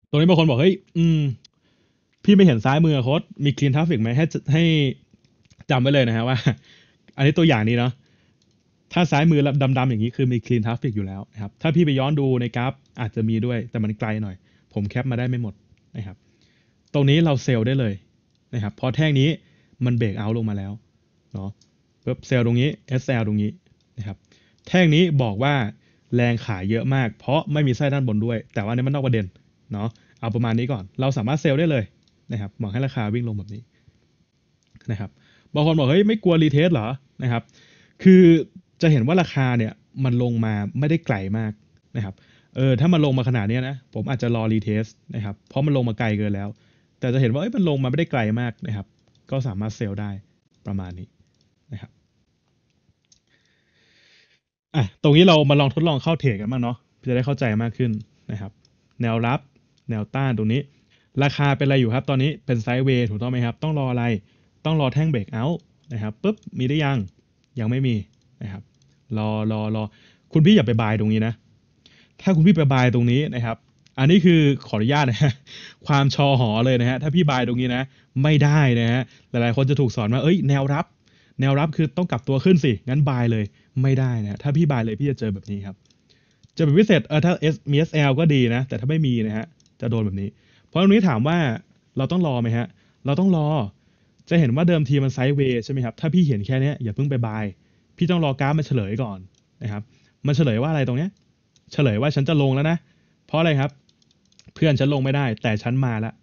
ตรงนี้บางคนบอกเฮ้ยอืม พี่ไม่เห็นซ้ายมือโค้ดมีคลีนทราฟิกไหมให้ให้จำไว้เลยนะฮะว่า อันนี้ตัวอย่างนี้เนาะถ้าซ้ายมือดำๆอย่างนี้คือมีคลีนทราฟิกอยู่แล้วนะครับถ้าพี่ไปย้อนดูในกราฟอาจจะมีด้วยแต่มันไกลหน่อย ผมแคปมาได้ไม่หมดนะครับ ตรงนี้เราเซลล์ได้เลยนะครับพอแท่งนี้มันเบรกเอาลงมาแล้วเนาะปุ๊บเซลล์ตรงนี้ SL ตรงนี้นะครับแท่งนี้บอกว่าแรงขายเยอะมาก เพราะไม่มีไส้ด้านบนด้วย แต่ว่านี่มันนอกประเด็นเนาะเอาประมาณนี้ก่อน เราสามารถเซลล์ได้เลยนะครับมองให้ราคาวิ่งลงแบบนี้นะครับบางคนบอกเฮ้ย ไม่กลัวรีเทสเหรอนะครับ คือจะเห็นว่าราคาเนี่ยมันลงมาไม่ได้ไกลมากนะครับเออถ้ามันลงมาขนาดนี้นะผมอาจจะรอรีเทสนะครับเพราะมันลงมาไกลเกินแล้วแต่จะเห็นว่ามันลงมาไม่ได้ไกลมากนะครับ ก็สามารถเซลล์ได้ประมาณนี้นะครับอ่ะตรงนี้เรามาลองทดลองเข้าเทรดกันบ้างเนาะจะได้เข้าใจมากขึ้นนะครับ แนวรับ แนวต้านตรงนี้ ราคาเป็นอะไรอยู่ครับ ตอนนี้เป็นไซด์เวย์ถูกต้องไหมครับ ต้องรออะไร ต้องรอแท่งเบรกเอาท์นะครับปุ๊บ มีได้ยัง ยังไม่มีนะครับ รอ รอรอคุณพี่อย่าไปบายตรงนี้นะ ถ้าคุณพี่ไปบายตรงนี้นะครับอันนี้คือขออนุญาตนะฮะความชอหอเลยนะฮะถ้าพี่บายตรงนี้นะ ไม่ได้นะฮะหลายๆคนจะถูกสอนว่าเอ้ยแนวรับ แนวรับคือต้องกลับตัวขึ้นสิงั้นบายเลย ไม่ได้นะถ้าพี่บายเลยพี่จะเจอแบบนี้ครับจะเป็นพิเศษเออถ้า S มี SL ก็ดีนะ แต่ถ้าไม่มีนะฮะจะโดนแบบนี้ เพราะตรงนี้ถามว่าเราต้องรอไหมฮะ เราต้องรอ จะเห็นว่าเดิมทีมันไซด์เวย์ใช่ไหมครับถ้าพี่เห็นแค่นี้อย่าเพิ่งไปบาย พี่ต้องรอกราฟมันเฉลยก่อนนะครับ มันเฉลยว่าอะไรตรงเนี้ย เฉลยว่าฉันจะลงแล้วนะเพราะอะไรครับเพื่อนฉันลงไม่ได้ แต่ฉันมาละ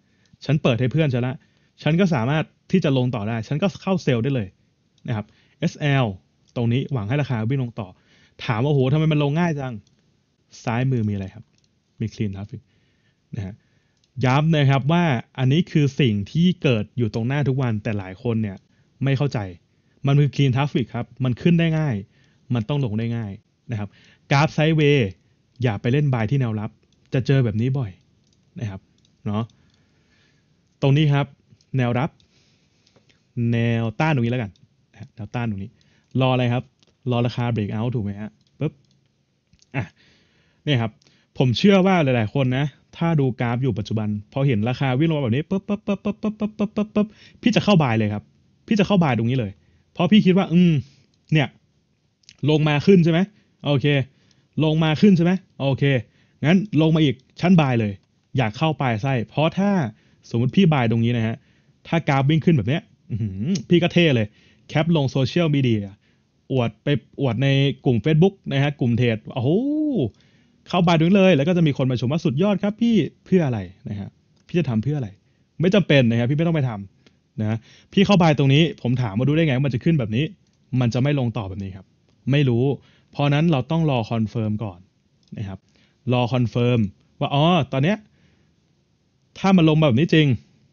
ฉันเปิดให้เพื่อนฉันละ ฉันก็สามารถที่จะลงต่อได้ ฉันก็เข้าเซลล์ได้เลยนะครับ SL ตรงนี้หวังให้ราคาวิ่งลงต่อ ถามว่าโหทำไมมันลงง่ายจัง ซ้ายมือมีอะไรครับมีคลีน r ร f ฟิกนะฮะย้ำนะครับว่าอันนี้คือสิ่งที่เกิดอยู่ตรงหน้าทุกวันแต่หลายคนเนี่ยไม่เข้าใจมันคือคลีนท a f ฟิกครับ มันขึ้นได้ง่าย มันต้องลงได้ง่ายนะครับกราฟไซด์เวย์อย่าไปเล่นบายที่แนวรับ จะเจอแบบนี้บ่อยนะครับเนาะตรงนี้ครับ แนวรับ แนวต้านตรงนี้แล้วกันแนวต้านตรงนี้ รออะไรครับ รอราคาเบรกเอาท์ถูกไหมฮะปุ๊บอ่ะนี่ครับ ผมเชื่อว่าหลาย ๆคนนะถ้าดูกราฟอยู่ปัจจุบัน พอเห็นราคาวิ่งลงแบบนี้ปุ๊บปุ๊บปุ๊บปุ๊บปุ๊บปุ๊บปุ๊บปุ๊บปุ๊บพี่จะเข้าบายเลยครับ พี่จะเข้าบายตรงนี้เลย เพราะพี่คิดว่า อืมเนี่ยลงมาขึ้นใช่ไหมโอเค ลงมาขึ้นใช่ไหมโอเคงั้น ลงมาอีกชั้นบายเลยอยากเข้าปลายไส้เพราะถ้าสมมติพี่บายตรงนี้นะฮะ ถ้ากราฟวิ่งขึ้นแบบเนี้ยพี่ก็เท่เลย แคปลงโซเชียลมีเดียอวดไปอวดในกลุ่ม Facebook นะฮะ กลุ่มเทรดโอ้โหเข้าบายถึงเลย แล้วก็จะมีคนมาชมว่าสุดยอดครับพี่ เพื่ออะไรนะฮะ พี่จะทำเพื่ออะไร ไม่จำเป็นนะฮะ พี่ไม่ต้องไปทำนะ พี่เข้าบายตรงนี้ ผมถามมาดูได้ไงว่ามันจะขึ้นแบบนี้ มันจะไม่ลงต่อแบบนี้ครับ ไม่รู้ เพราะนั้นเราต้องรอคอนเฟิร์มก่อนนะครับ รอคอนเฟิร์มว่าอ๋อ ตอนเนี้ยถ้ามันลงแบบนี้จริง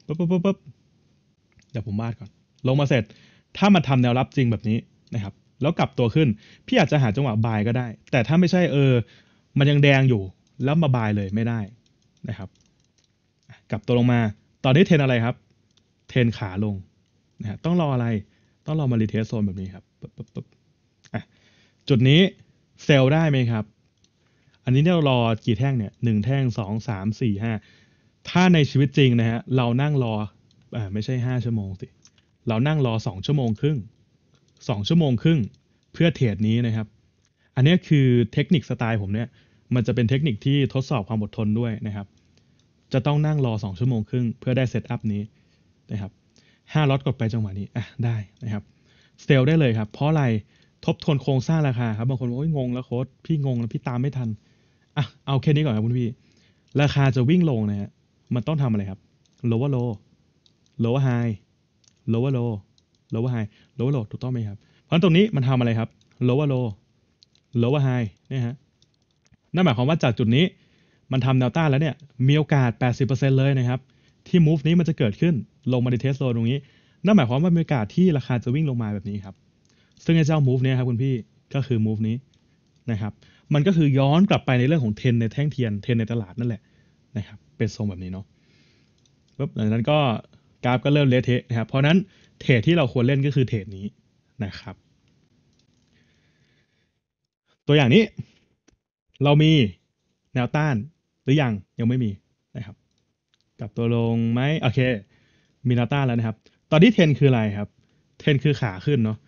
ปุ๊บปุ๊บปุ๊บเดี๋ยวผมวาดก่อนลงมาเสร็จ ถ้ามันทำแนวรับจริงแบบนี้นะครับ แล้วกลับตัวขึ้น พี่อาจจะหาจังหวะบายก็ได้ แต่ถ้าไม่ใช่เออมันยังแดงอยู่ แล้วมาบายเลยไม่ได้นะครับกลับตัวลงมา ตอนนี้เทนอะไรครับ เทนขาลงนะฮะต้องรออะไรต้องรอมารีเทสโซนแบบนี้ครับปุ๊บปุ๊บปุ๊บอ่ะจุดนี้เซลได้ไหมครับ อันนี้เรารอกี่แท่งเนี่ยหนึ่งแท่งสองสามสี่ห้าถ้าในชีวิตจริงนะฮะเรานั่งรออไม่ใช่ห้าชั่วโมงสิเรานั่งรอสองชั่วโมงครึ่งสองชั่วโมงครึ่ง เพื่อเทรดนี้นะครับ อันนี้คือเทคนิคสไตล์ผมเนี่ย มันจะเป็นเทคนิคที่ทดสอบความอดทนด้วยนะครับ จะต้องนั่งรอสองชั่วโมงครึ่งเพื่อได้เซตอัพนี้นะครับห้าล็อตกดไปจังหวะนี้อ่ะได้นะครับเซลได้เลยครับ เพราะอะไรทบทวนโครงสร้างราคาครับบางคนโอ้ยงงแล้วโค้ดพี่งงแล้วพี่ตามไม่ทันอ่ะเอาแค่นี้ก่อนครับคุณพี่ราคาจะวิ่งลงนะฮะมันต้องทำอะไรครับ lower low lower high lower low lower high lower low ถูกต้องไหมครับ เพราะฉะนั้นตรงนี้มันทำอะไรครับ lower low lower high นี่ฮะนั่นหมายความว่าจากจุดนี้มันทำแนวต้านแล้วเนี่ยมีโอกาส 80%เลยนะครับ ที่ move นี้มันจะเกิดขึ้นลงมาในเทสโลตรงนี้นั่นหมายความว่ามีโอกาสที่ราคาจะวิ่งลงมาแบบนี้ครับ ซึ่งไอ้เจ้า move เนี่ยครับคุณพี่ก็คือ move นี้นะครับมันก็คือย้อนกลับไปในเรื่องของเทนในแท่งเทียนเทนในตลาดนั่นแหละนะครับเป็นทรงแบบนี้เนาะปุ๊บหลังจากนั้นก็กราฟก็เริ่มเละเทะนะครับ เพราะนั้น เทรดที่เราควรเล่นก็คือเทรดนี้นะครับ ตัวอย่างนี้ เรามีแนวต้านหรือยังยังไม่มีนะครับ กลับตัวลงไหมโอเค มีแนวต้านแล้วนะครับ ตอนที่เทนคืออะไรครับ เทนคือขาขึ้นเนาะ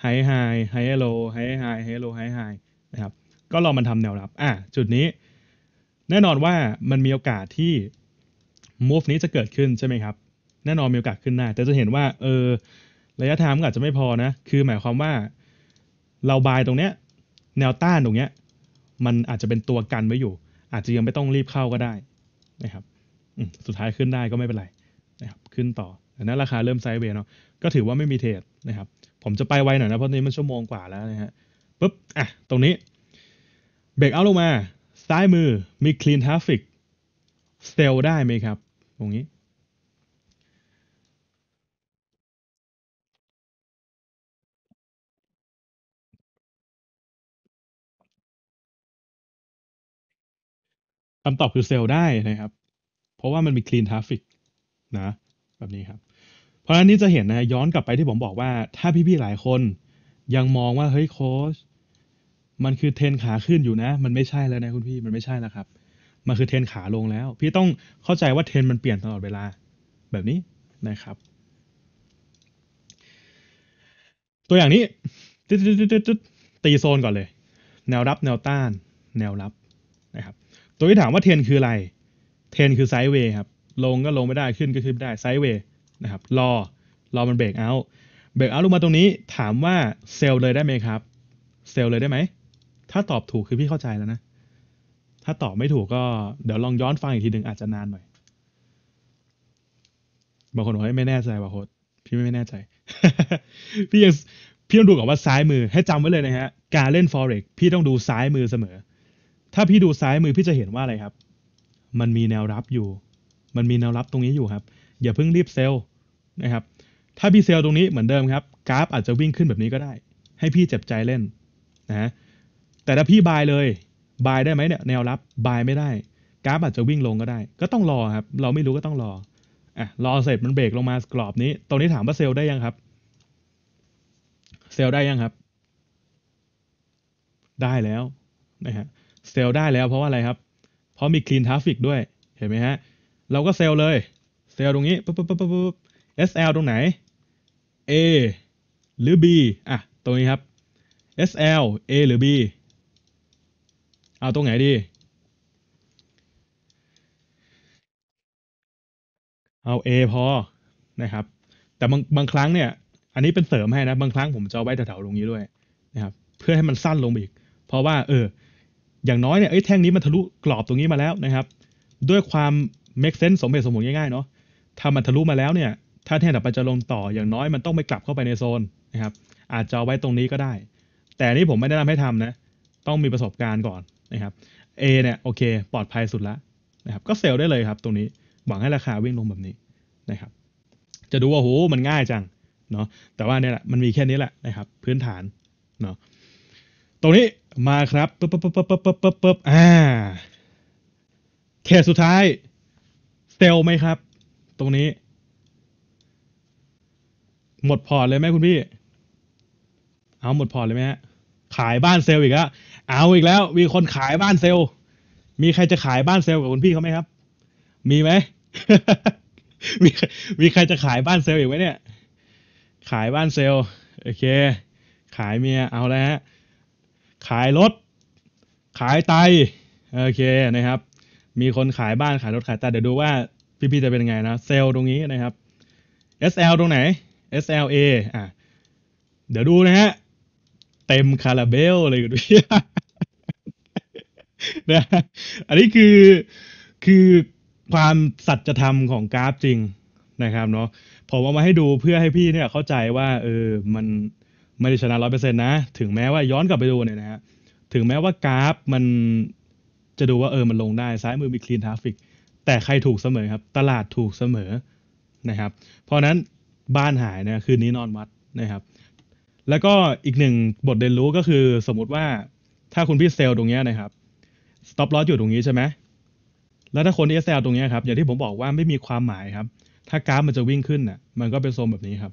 ไฮไฮไฮเอโลไฮไฮไฮเอโลไฮไฮนะครับ ก็ลองมันทำแนวรับ อ่ะจุดนี้แน่นอนว่ามันมีโอกาสที่ move นี้จะเกิดขึ้นใช่ไหมครับแน่นอนมีโอกาสขึ้นได้แต่จะเห็นว่า เออระยะทางก็อาจจะไม่พอนะคือหมายความว่า เราบายตรงเนี้ย แนวต้านตรงเนี้ย มันอาจจะเป็นตัวกันไว้อยู่ อาจจะยังไม่ต้องรีบเข้าก็ได้ นะครับสุดท้ายขึ้นได้ก็ไม่เป็นไรนะครับขึ้นต่อแต่นั้นราคาเริ่มไซด์เวย์เนาะก็ถือว่าไม่มีเทรดนะครับ ผมจะไปไวหน่อยนะเพราะนี้มันชั่วโมงกว่าแล้วนะฮะปุ๊บอ่ะตรงนี้เบรกเอาลงมาซ้ายมือมี Clean Traffic เซลได้ไหมครับตรงนี้คำตอบคือเซลได้นะครับ เพราะว่ามันมี Clean Traffic นะ แบบนี้ครับ เพราะฉะนั้นนี่จะเห็นนะ ย้อนกลับไปที่ผมบอกว่าถ้าพี่ๆหลายคนยังมองว่า เฮ้ยโค้ชมันคือเทรนขาขึ้นอยู่นะ มันไม่ใช่แล้วนะคุณพี่ มันไม่ใช่แล้วครับ มันคือเทรนขาลงแล้ว พี่ต้องเข้าใจว่าเทรนมันเปลี่ยนตลอดเวลาแบบนี้นะครับ ตัวอย่างนี้ ตีโซนก่อนเลย แนวรับแนวต้าน แนวรับนะครับ ตัวที่ถามว่าเทรนคืออะไร เทรนคือไซด์เวย์ครับ ลงก็ลงไม่ได้ ขึ้นก็ขึ้นไม่ได้ ไซด์เวย์นะครับ รอ รอมันเบรกเอา เบรกเอาลงมาตรงนี้ ถามว่าเซลล์เลยได้ไหมครับ เซลล์เลยได้ไหมถ้าตอบถูกคือพี่เข้าใจแล้วนะ ถ้าตอบไม่ถูกก็เดี๋ยวลองย้อนฟังอีกทีหนึ่งอาจจะนานหน่อย บางคนบอกไม่แน่ใจว่าโคตพี่ไม่แน่ใจ พี่ยังพี่ต้องดูก่อนว่าซ้ายมือ ให้จำไว้เลยนะฮะ การเล่น forex พี่ต้องดูซ้ายมือเสมอ ถ้าพี่ดูซ้ายมือพี่จะเห็นว่าอะไรครับ มันมีแนวรับอยู่ มันมีแนวรับตรงนี้อยู่ครับ อย่าเพิ่งรีบเซลล์นะครับ ถ้าพี่เซลล์ตรงนี้เหมือนเดิมครับ กราฟ อาจจะวิ่งขึ้นแบบนี้ก็ได้ ให้พี่เจ็บใจเล่น นะแต่ถ้าพี่บายเลย บายได้ไหมเนี่ยแนวรับ บายไม่ได้ กราฟ อาจจะวิ่งลงก็ได้ ก็ต้องรอครับ เราไม่รู้ก็ต้องรอ อ่ะ รอเสร็จมันเบรกลงมากรอบนี้ ตรงนี้ถามว่าเซลได้ยังครับ เซลได้ยังครับ ได้แล้วนะฮะ เซลได้แล้วเพราะว่าอะไรครับ เพราะมีคลีนทราฟิกด้วย เห็นไหมฮะ เราก็เซลเลย เซลตรงนี้ปุ๊บปุ๊บปุ๊บปุ๊บ SL ตรงไหน A หรือ B อ่ะตรงนี้ครับ SL A หรือ B เอาตรงไหนดี เอา A พอนะครับ แต่บางบางครั้งเนี่ย อันนี้เป็นเสริมให้นะ บางครั้งผมจะไว้แถวๆ ตรงนี้ด้วยนะครับ เพื่อให้มันสั้นลงอีก เพราะว่า เออ อย่างน้อยเนี่ยไอ้แท่งนี้มันทะลุกรอบตรงนี้มาแล้วนะครับ ด้วยความเม k เซน n s สมเหตุสมผลง่ายๆ เนาะ ถ้ามันทะลุมาแล้วเนี่ย ถ้าแท่งตัอไปจะลงต่ออย่างน้อย มันต้องไม่กลับเข้าไปในโซนนะครับ อาจจะไว้ตรงนี้ก็ได้ แต่นี่ผมไม่แนะนำให้ทำนะ ต้องมีประสบการณ์ก่อนนะครับ A เนี่ยโอเค ปลอดภัยสุดละนะครับ ก็เซลล์ได้เลยครับ ตรงนี้ หวังให้ราคาวิ่งลงแบบนี้นะครับ จะดูว่าโหมันง่ายจัง เนาะ แต่ว่าเนี่ยแหละมันมีแค่นี้แหละนะครับ พื้นฐานเนาะ ตรงนี้มาครับปึ๊บปึ๊บปึ๊บปึ๊บปึ๊บปึ๊บปึ๊บอ่าเคสสุดท้าย เซลไหมครับ ตรงนี้ หมดพอร์ตเลยไหมคุณพี่ เอาหมดพอร์ตเลยไหมฮะขายบ้านเซลล์อีกแล้วเอาอีกแล้ว มีคนขายบ้านเซลล์ มีใครจะขายบ้านเซลล์กับคุณพี่เขาไหมครับ มีไหมมีมีใครจะขายบ้านเซลล์อีกไหมเนี่ย ขายบ้านเซลล์โอเค ขายเมียเอาแล้วฮะ ขายรถขายไตโอเคนะครับ มีคนขายบ้านขายรถขายไตเดี๋ยวดูว่าพี่ๆจะเป็นยังไงนะเซลล์ตรงนี้นะครับ SL ตรงไหน SLA อ่ะเดี๋ยวดูนะฮะเต็มคาราเบลอะไรยันด้ียนะอันนี้คือคือความสัจธรรมของกราฟจริงนะครับ เนาะ ผมเอามาให้ดูเพื่อให้พี่เนี่ยเข้าใจว่า เออมันไม่ได้ชนะร้อยเปอร์เซ็นต์นะ ถึงแม้ว่าย้อนกลับไปดูเนี่ยนะฮะ ถึงแม้ว่ากราฟมันจะดูว่าเออ มันลงได้ ซ้ายมือมีคลีนทราฟิก แต่ใครถูกเสมอครับ ตลาดถูกเสมอนะครับ เพราะนั้นบ้านหายนะคืนนี้นอนวัดนะครับแล้วก็อีกหนึ่งบทเรียนรู้ก็คือ สมมติว่าถ้าคุณพี่เซลตรงนี้นะครับสต็อปล s ออยู่ตรงนี้ใช่ไหมแล้วถ้าคนเซลตรงนี้ครับ อย่างที่ผมบอกว่าไม่มีความหมายครับ ถ้ากราฟมันจะวิ่งขึ้นน่ะมันก็เป็นโซนแบบนี้ครับ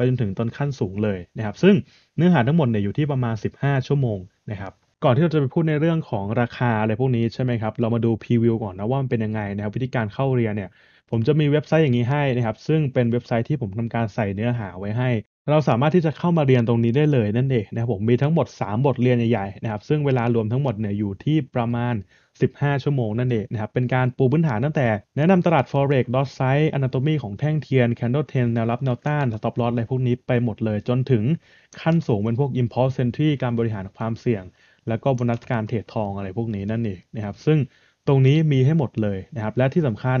ไปจนถึงตอนขั้นสูงเลยนะครับ ซึ่งเนื้อหาทั้งหมดเนี่ยอยู่ที่ประมาณ 15 ชั่วโมงนะครับ ก่อนที่เราจะไปพูดในเรื่องของราคาอะไรพวกนี้ใช่ไหมครับ เรามาดูพรีวิวก่อนนะว่ามันเป็นยังไงนะครับ วิธีการเข้าเรียนเนี่ยผมจะมีเว็บไซต์อย่างนี้ให้นะครับซึ่งเป็นเว็บไซต์ที่ผมทำการใส่เนื้อหาไว้ให้ เราสามารถที่จะเข้ามาเรียนตรงนี้ได้เลยนั่นเองนะครับผมมีทั้งหมด 3 บทเรียนใหญ่ๆนะครับซึ่งเวลารวมทั้งหมดเนี่ยอยู่ที่ประมาณ 15 ชั่วโมง นั่นเองนะครับเป็นการปูพื้นฐานตั้งแต่แนะนำตลาด forex dot s i ต e anatomy ของแท่งเทียน candle t e n แนวรับแนวต้าน stop loss อะไรพวกนี้ไปหมดเลยจนถึงขั้นสูงเป็นพวก impulse entry การบริหารความเสี่ยง แล้วก็บนัสการเทรดทองอะไรพวกนี้นั่นเองนะครับซึ่งตรงนี้มีให้หมดเลยนะครับและที่สำคัญ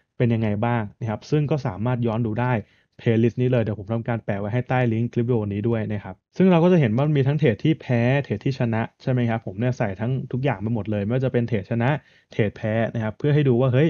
เป็นยังไงบ้างนะครับ ซึ่งก็สามารถย้อนดูได้เพลย์ลิสต์นี้เลยเดี๋ยวผมทำการแปะไว้ให้ใต้ลิงก์คลิปวิดีโอนี้ด้วยนะครับ ซึ่งเราก็จะเห็นว่ามีทั้งเทรดที่แพ้ เทรดที่ชนะใช่ไหมครับผมเนี่ยใส่ทั้งทุกอย่างไปหมดเลย ไม่ว่าจะเป็นเทรดชนะ เทรดแพ้นะครับ เพื่อให้ดูว่าเฮ้ย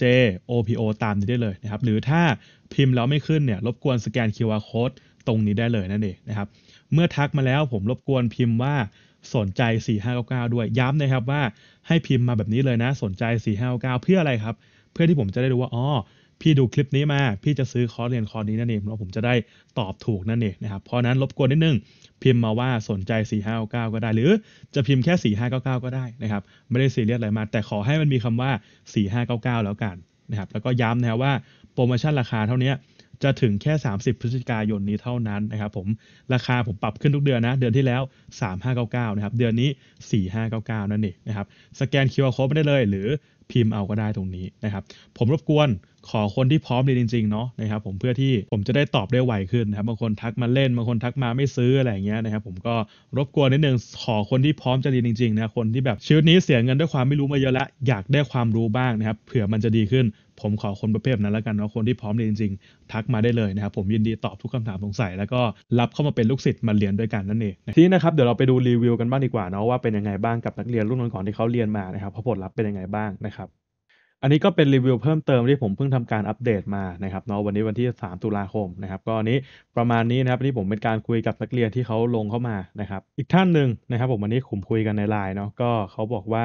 JOPO ตามนี้ได้เลยนะครับหรือถ้าพิมพ์แล้วไม่ขึ้นเนี่ยรบกวนสแกน QR code ตรงนี้ได้เลยนั่นเองนะครับเมื่อทักมาแล้วผมรบกวนพิมพ์ว่าสนใจ 4599 ด้วยย้ำนะครับว่าให้พิมพ์มาแบบนี้เลยนะสนใจ 4599เพื่ออะไรครับเพื่อที่ผมจะได้รู้ว่าอ๋อพี่ดูคลิปนี้มาพี่จะซื้อคอร์สเรียนคอร์สนี้นั่นเองแล้วผมจะได้ตอบถูกนั่นเองนะครับเพราะนั้นรบกวนนิดนึงพิมพ์มาว่าสนใจ 4599 ก็ได้ หรือจะพิมพ์แค่ 4599 ก็ได้นะครับไม่ได้ซีเรียสอะไรมา แต่ขอให้มันมีคำว่า 4599 แล้วกันนะครับแล้วก็ย้ำนะว่าโปรโมชั่นราคาเท่านี้จะถึงแค่ 30 พฤศจิกายนนี้เท่านั้นนะครับผมราคาผมปรับขึ้นทุกเดือนนะ เดือนที่แล้ว 3599นะครับเดือนนี้ 4599 นั่นเองนะครับสแกน QR code ไม่ได้เลย หรือพิมพ์เอาก็ได้ตรงนี้นะครับผมรบกวนขอคนที่พร้อมเรียนจริงๆเนาะนะครับผมเพื่อที่ผมจะได้ตอบได้ไวขึ้นนะครับบางคนทักมาเล่นบางคนทักมาไม่ซื้ออะไรอย่างเงี้ยนะครับผมก็รบกวนนิดนึงขอคนที่พร้อมจะเรียนจริงๆนะคนที่แบบชีวิตนี้เสียเงินด้วยความไม่รู้มาเยอะละอยากได้ความรู้บ้างนะครับ เผื่อมันจะดีขึ้น ผมขอคนประเภทนั้นแล้วกันเนาะคนที่พร้อมเรียนจริงๆ ทักมาได้เลยนะครับผมยินดีตอบทุกคำถามสงสัยแล้วก็รับเข้ามาเป็นลูกศิษย์มาเรียนด้วยกันนั่นเองที่นะครับเดี๋ยวเราไปดูรีวิวกันบ้างดีกว่าเนาะว่าเป็นยังไงบ้างกับนักเรียนรุ่นก่อนที่เขาเรียนมานะครับผลลัพธ์เป็นยังไงบ้างนะครับอันนี้ก็เป็นรีวิวเพิ่มเติมที่ผมเพิ่งทำการอัปเดตมานะครับเนาะวันนี้วันที่ 3 ตุลาคมนะครับก็นี้ประมาณนี้นะครับนี่ผมเป็นการคุยกับนักเรียนที่เขาลงเข้ามานะครับอีกท่านหนึ่งนะครับผมวันนี้ ผมคุยกันในไลน์เนาะก็เขาบอกว่า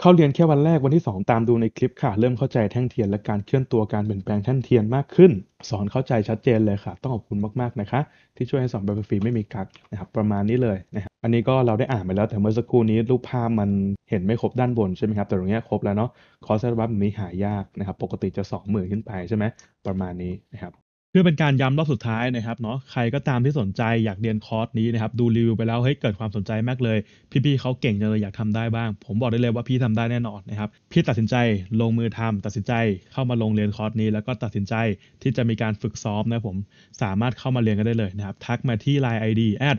เข้าเรียนแค่วันแรกวันที่ 2 ตามดูในคลิปค่ะเริ่มเข้าใจแท่งเทียนและการเคลื่อนตัวการเปลี่ยนแปลงแท่งเทียนมากขึ้น สอนเข้าใจชัดเจนเลยค่ะ ต้องขอบคุณมากๆนะคะที่ช่วยให้สอนแบบฟรีไม่มีกักนะครับ ประมาณนี้เลยนะครับอันนี้ก็เราได้อ่านไปแล้ว แต่เมื่อสักครู่นี้รูปภาพมันเห็นไม่ครบด้านบนใช่ไหมครับแต่ตรงนี้ครบแล้วเนาะคอร์สรัวัตมนี้หายากนะครับปกติจะ2มื่นขึ้นไปใช่ไหมประมาณนี้นะครับเพื่อเป็นการย้ำรอบสุดท้ายนะครับเนาะใครก็ตามที่สนใจอยากเรียนคอร์สนี้นะครับดูรีวิวไปแล้วเฮ้ยเกิดความสนใจมากเลย พี่ๆเขาเก่งจังเลยอยากทำได้บ้าง ผมบอกได้เลยว่าพี่ทำได้แน่นอนนะครับพี่ตัดสินใจลงมือทำ ตัดสินใจเข้ามาลงเรียนคอร์สนี้ แล้วก็ตัดสินใจที่จะมีการฝึกซ้อมนะผมสามารถเข้ามาเรียนกันได้เลยนะครับทักมาที่ไลอดีแอด